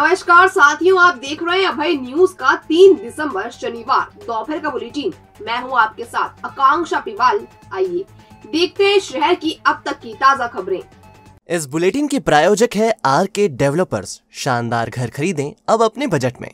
नमस्कार साथियों आप देख रहे हैं अभय न्यूज का 3 दिसंबर शनिवार दोपहर तो का बुलेटिन मैं हूं आपके साथ आकांक्षा पिवाल आइए देखते हैं शहर की अब तक की ताजा खबरें इस बुलेटिन के प्रायोजक है आर के डेवलपर्स शानदार घर खरीदें अब अपने बजट में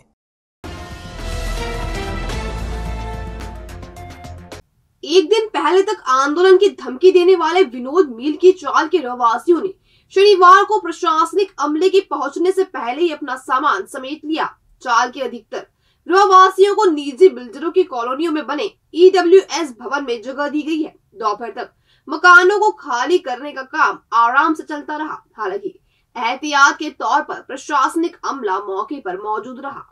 एक दिन पहले तक आंदोलन की धमकी देने वाले विनोद मील की चाल के रहवासियों ने शनिवार को प्रशासनिक अमले के पहुंचने से पहले ही अपना सामान समेट लिया चाल के अधिकतर गृहवासियों को निजी बिल्डरों की कॉलोनियों में बने ईडब्ल्यू e भवन में जगह दी गई है दोपहर तक मकानों को खाली करने का काम आराम से चलता रहा हालांकि एहतियात के तौर पर प्रशासनिक अमला मौके पर मौजूद रहा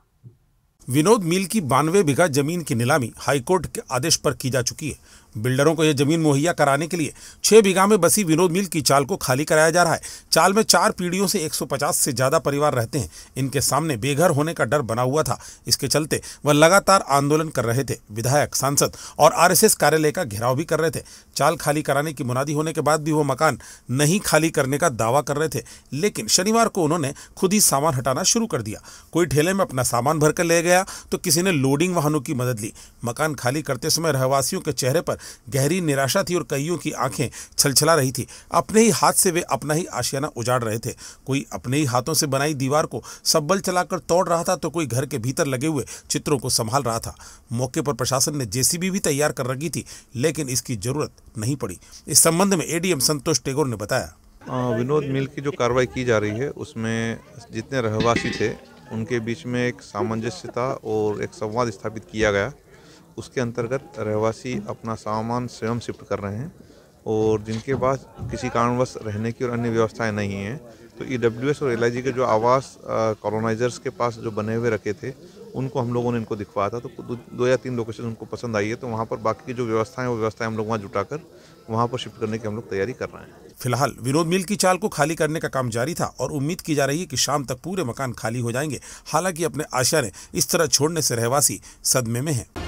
विनोद मिल की बानवे बीघा जमीन की नीलामी हाईकोर्ट के आदेश पर की जा चुकी है बिल्डरों को यह जमीन मुहैया कराने के लिए छह बीघा में बसी विनोद मिल की चाल को खाली कराया जा रहा है चाल में चार पीढ़ियों से 150 से ज्यादा परिवार रहते हैं इनके सामने बेघर होने का डर बना हुआ था इसके चलते वह लगातार आंदोलन कर रहे थे विधायक सांसद और आरएसएस कार्यालय का घेराव भी कर रहे थे चाल खाली कराने की मुनादी होने के बाद भी वो मकान नहीं खाली करने का दावा कर रहे थे लेकिन शनिवार को उन्होंने खुद ही सामान हटाना शुरू कर दिया कोई ठेले में अपना सामान भरकर ले गया तो किसी ने लोडिंग वाहनों की मदद ली मकान खाली करते समय रहवासियों के चेहरे पर गहरी निराशा थी और कईयों की आंखें छलछला रही थी अपने ही हाथ से वे अपना ही आशियाना उजाड़ रहे थे कोई अपने ही हाथों से बनाई दीवार को सब्बल चलाकर तोड़ रहा था तो कोई घर के भीतर लगे हुए चित्रों को संभाल रहा था मौके पर प्रशासन ने जेसीबी भी तैयार कर रखी थी लेकिन इसकी जरूरत नहीं पड़ी इस संबंध में एडीएम संतोष टेगोर ने बताया विनोद मिल की जो कार्रवाई की जा रही है उसमें जितने रहवासी थे उनके बीच में एक सामंजस्यता और एक संवाद स्थापित किया गया उसके अंतर्गत रहवासी अपना सामान स्वयं शिफ्ट कर रहे हैं और जिनके पास किसी कारणवश रहने की और अन्य व्यवस्थाएं नहीं हैं तो ई e और एल के जो आवास कॉलोनाइजर्स के पास जो बने हुए रखे थे उनको हम लोगों ने इनको दिखवाया था तो दो या तीन लोकेशन उनको पसंद आई है तो वहाँ पर बाकी की जो व्यवस्थाएं वो व्यवस्थाएं हम लोग वहाँ जुटा कर वहाँ पर शिफ्ट करने की हम लोग तैयारी कर रहे हैं फिलहाल विनोद मिल की चाल को खाली करने का काम जारी था और उम्मीद की जा रही है कि शाम तक पूरे मकान खाली हो जाएंगे हालांकि अपने आशा ने इस तरह छोड़ने से रहवासी सदमे में है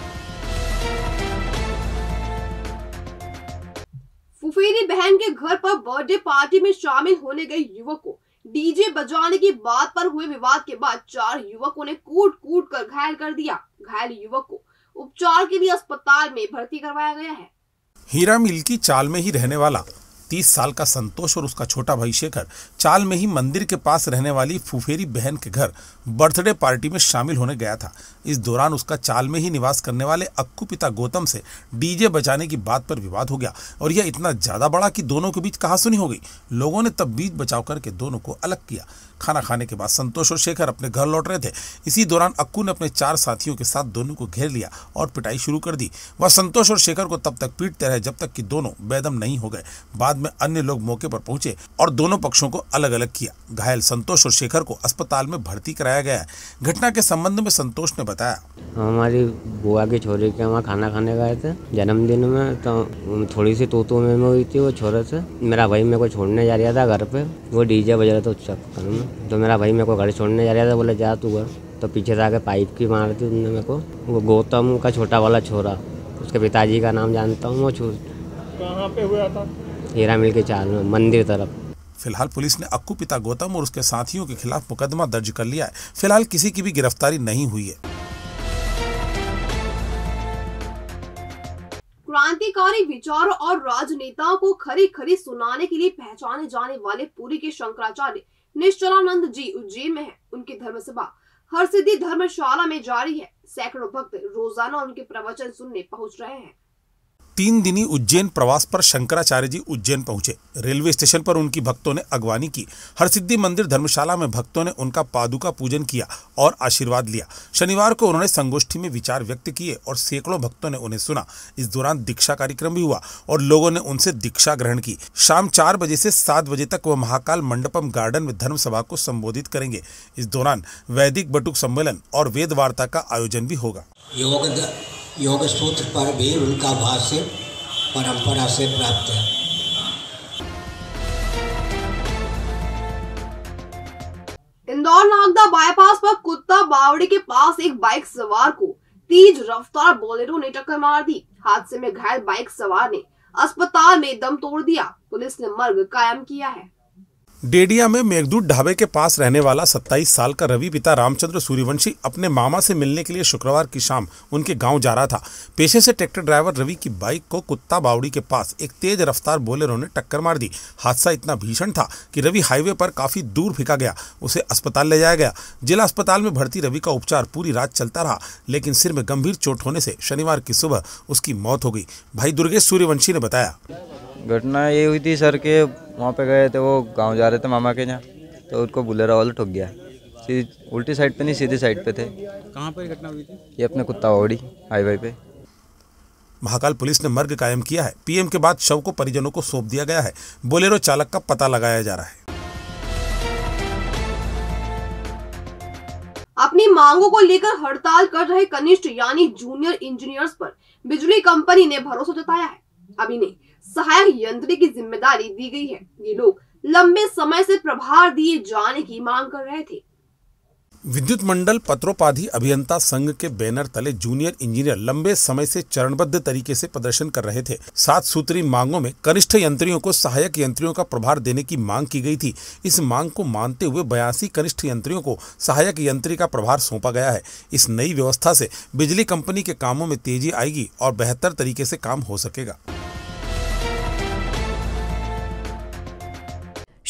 बहन के घर पर बर्थडे पार्टी में शामिल होने गए युवक को डीजे बजाने की बात पर हुए विवाद के बाद चार युवकों ने कूट कूट कर घायल कर दिया घायल युवक को उपचार के लिए अस्पताल में भर्ती करवाया गया है हीरा मिल की चाल में ही रहने वाला तीस साल का संतोष और उसका छोटा भाई शेखर चाल में ही मंदिर के पास रहने वाली फुफेरी बहन के घर बर्थडे पार्टी में शामिल होने गया था इस दौरान उसका चाल में ही निवास करने वाले अक्कू पिता गौतम से डीजे बचाने की बात पर विवाद हो गया और यह इतना ज़्यादा बड़ा कि दोनों के बीच कहासुनी हो गई लोगों ने तब बीच बचाव करके दोनों को अलग किया खाना खाने के बाद संतोष और शेखर अपने घर लौट रहे थे इसी दौरान अक्कू ने अपने चार साथियों के साथ दोनों को घेर लिया और पिटाई शुरू कर दी वह संतोष और शेखर को तब तक पीटते रहे जब तक कि दोनों बेदम नहीं हो गए बाद में अन्य लोग मौके पर पहुंचे और दोनों पक्षों को अलग अलग किया घायल संतोष और शेखर को अस्पताल में भर्ती कराया गया घटना के संबंध में संतोष ने बताया हमारी बुआ के छोरे के वहाँ खाना खाने गए थे जन्मदिन में तो थोड़ी सी तोतो में हुई थी वो छोरे से मेरा भाई मेरे को छोड़ने जा रहा था घर पे वो डीजे बज रहा था चक्कर में तो मेरा भाई मेरे को घर छोड़ने जा रहा था बोले जा तू घर तो पीछे से आके पाइप की मार दी उनने मेरे को वो गौतम का छोटा वाला छोरा उसके पिताजी का नाम जानता हूँ वो छोर कहाँ पे हुआ था हीरा मिल के चाल में मंदिर तरफ फिलहाल पुलिस ने अक्कू पिता गौतम और उसके साथियों के खिलाफ मुकदमा दर्ज कर लिया है फिलहाल किसी की भी गिरफ्तारी नहीं हुई है क्रांतिकारी विचार और राजनेताओं को खरी खरी सुनाने के लिए पहचाने जाने वाले पुरी के शंकराचार्य निश्चलानंद जी उज्जैन में है उनकी धर्म सभा हर सिद्धि धर्मशाला में जारी है सैकड़ों भक्त रोजाना उनके प्रवचन सुनने पहुंच रहे हैं तीन दिनी उज्जैन प्रवास पर शंकराचार्य जी उज्जैन पहुंचे रेलवे स्टेशन पर उनकी भक्तों ने अगवानी की हरसिद्धि मंदिर धर्मशाला में भक्तों ने उनका पादुका पूजन किया और आशीर्वाद लिया शनिवार को उन्होंने संगोष्ठी में विचार व्यक्त किए और सैकड़ों भक्तों ने उन्हें सुना इस दौरान दीक्षा कार्यक्रम भी हुआ और लोगों ने उनसे दीक्षा ग्रहण की शाम चार बजे से सात बजे तक वह महाकाल मंडपम गार्डन में धर्म सभा को संबोधित करेंगे इस दौरान वैदिक बटुक सम्मेलन और वेद वार्ता का आयोजन भी होगा योग सूत्र पर भी उनका भाष्य परंपरा से प्राप्त है इंदौर नागदा बाईपास पर कुत्ता बावड़ी के पास एक बाइक सवार को तेज रफ्तार बोलेरो ने टक्कर मार दी हादसे में घायल बाइक सवार ने अस्पताल में दम तोड़ दिया पुलिस ने मर्ग कायम किया है डेडिया में मेघदूत ढाबे के पास रहने वाला 27 साल का रवि पिता रामचंद्र सूर्यवंशी अपने मामा से मिलने के लिए शुक्रवार की शाम उनके गांव जा रहा था पेशे से ट्रैक्टर ड्राइवर रवि की बाइक को कुत्ता बावड़ी के पास एक तेज रफ्तार बोलेरो ने टक्कर मार दी हादसा इतना भीषण था कि रवि हाईवे पर काफी दूर फेंका गया उसे अस्पताल ले जाया गया जिला अस्पताल में भर्ती रवि का उपचार पूरी रात चलता रहा लेकिन सिर में गंभीर चोट होने से शनिवार की सुबह उसकी मौत हो गई भाई दुर्गेश सूर्यवंशी ने बताया घटना ये हुई थी सर के वहाँ पे गए थे वो गांव जा रहे थे मामा के यहाँ तो उनको बुलेरा वाला ठोक गया उल्टी साइड पे नहीं सीधी साइड पे थे कहाँ पर घटना हुई थी ये अपने कुत्ता ओड़ी हाईवे पे महाकाल पुलिस ने मर्ग कायम किया है पीएम के बाद शव को परिजनों को सौंप दिया गया है बोलेरो चालक का पता लगाया जा रहा है अपनी मांगों को लेकर हड़ताल कर रहे कनिष्ठ यानी जूनियर इंजीनियर्स पर बिजली कंपनी ने भरोसा जताया है अभी नहीं सहायक यंत्री की जिम्मेदारी दी गई है ये लोग लंबे समय से प्रभार दिए जाने की मांग कर रहे थे विद्युत मंडल पत्रोपाधि अभियंता संघ के बैनर तले जूनियर इंजीनियर लंबे समय से चरणबद्ध तरीके से प्रदर्शन कर रहे थे सात सूत्री मांगों में कनिष्ठ यंत्रियों को सहायक यंत्रियों का प्रभार देने की मांग की गई थी इस मांग को मानते हुए बयासी कनिष्ठ यंत्रियों को सहायक यंत्री का प्रभार सौंपा गया है इस नई व्यवस्था से बिजली कंपनी के कामों में तेजी आएगी और बेहतर तरीके से काम हो सकेगा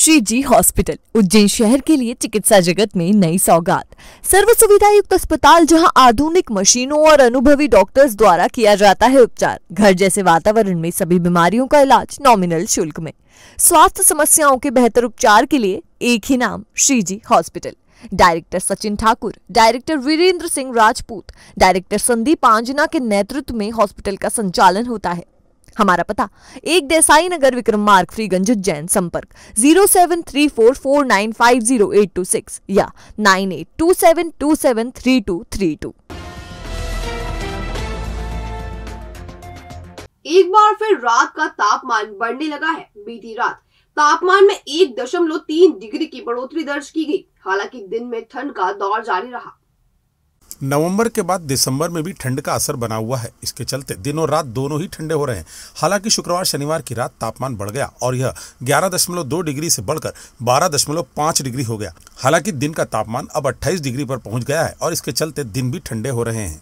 श्री जी हॉस्पिटल उज्जैन शहर के लिए चिकित्सा जगत में नई सौगात सर्व सुविधा युक्त अस्पताल जहां आधुनिक मशीनों और अनुभवी डॉक्टर्स द्वारा किया जाता है उपचार घर जैसे वातावरण में सभी बीमारियों का इलाज नॉमिनल शुल्क में स्वास्थ्य समस्याओं के बेहतर उपचार के लिए एक ही नाम Shri ji hospital director Sachin Thakur director Virendra Singh Rajput director Sandeep Anjana के नेतृत्व में हॉस्पिटल का संचालन होता है हमारा पता एक देसाई नगर विक्रम मार्ग फ्रीगंज उज्जैन संपर्क zero seven three four four nine five zero eight two six या nine eight two seven two seven three two three two एक बार फिर रात का तापमान बढ़ने लगा है बीती रात तापमान में एक दशमलव तीन डिग्री की बढ़ोतरी दर्ज की गई हालांकि दिन में ठंड का दौर जारी रहा नवंबर के बाद दिसंबर में भी ठंड का असर बना हुआ है इसके चलते दिन और रात दोनों ही ठंडे हो रहे हैं हालांकि शुक्रवार शनिवार की रात तापमान बढ़ गया और यह 11.2 डिग्री से बढ़कर 12.5 डिग्री हो गया हालांकि दिन का तापमान अब 28 डिग्री पर पहुंच गया है और इसके चलते दिन भी ठंडे हो रहे हैं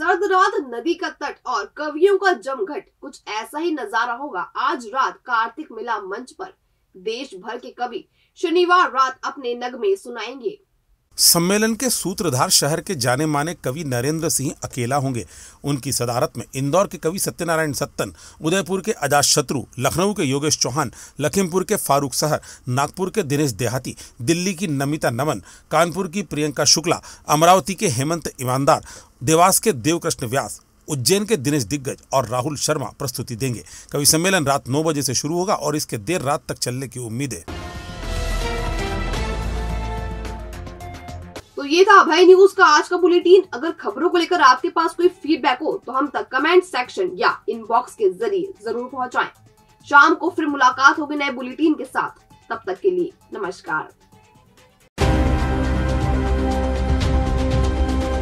सर्दरात नदी का तट और कवियों का जमघट कुछ ऐसा ही नजारा होगा आज रात कार्तिक मेला मंच पर देश भर के कवि शनिवार रात अपने नगमे सुनाएंगे सम्मेलन के सूत्रधार शहर के जाने माने कवि नरेंद्र सिंह अकेला होंगे उनकी सदारत में इंदौर के कवि सत्यनारायण सत्तन उदयपुर के अजात शत्रु लखनऊ के योगेश चौहान लखीमपुर के फारूक सहर नागपुर के दिनेश देहाती दिल्ली की नमिता नमन कानपुर की प्रियंका शुक्ला अमरावती के हेमंत ईमानदार देवास के देवकृष्ण व्यास उज्जैन के दिनेश दिग्गज और राहुल शर्मा प्रस्तुति देंगे कवि सम्मेलन रात नौ बजे से शुरू होगा और इसके देर रात तक चलने की उम्मीद है ये था अभय न्यूज का आज का बुलेटिन अगर खबरों को लेकर आपके पास कोई फीडबैक हो तो हम तक कमेंट सेक्शन या इनबॉक्स के जरिए जरूर पहुंचाएं। शाम को फिर मुलाकात होगी नए बुलेटिन के साथ तब तक के लिए नमस्कार